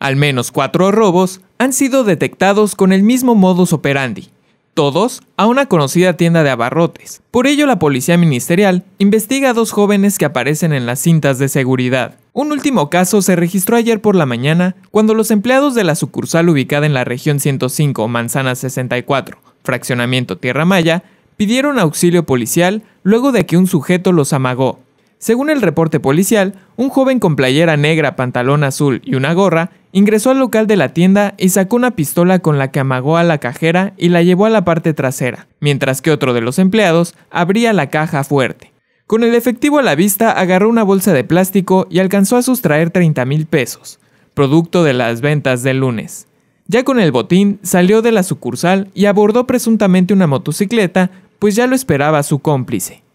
Al menos cuatro robos han sido detectados con el mismo modus operandi, todos a una conocida tienda de abarrotes. Por ello, la policía ministerial investiga a dos jóvenes que aparecen en las cintas de seguridad. Un último caso se registró ayer por la mañana cuando los empleados de la sucursal ubicada en la región 105, Manzana 64, fraccionamiento Tierra Maya, pidieron auxilio policial luego de que un sujeto los amagó. Según el reporte policial, un joven con playera negra, pantalón azul y una gorra Ingresó al local de la tienda y sacó una pistola con la que amagó a la cajera y la llevó a la parte trasera, mientras que otro de los empleados abría la caja fuerte. Con el efectivo a la vista, agarró una bolsa de plástico y alcanzó a sustraer 30 mil pesos, producto de las ventas del lunes. Ya con el botín, salió de la sucursal y abordó presuntamente una motocicleta, pues ya lo esperaba su cómplice.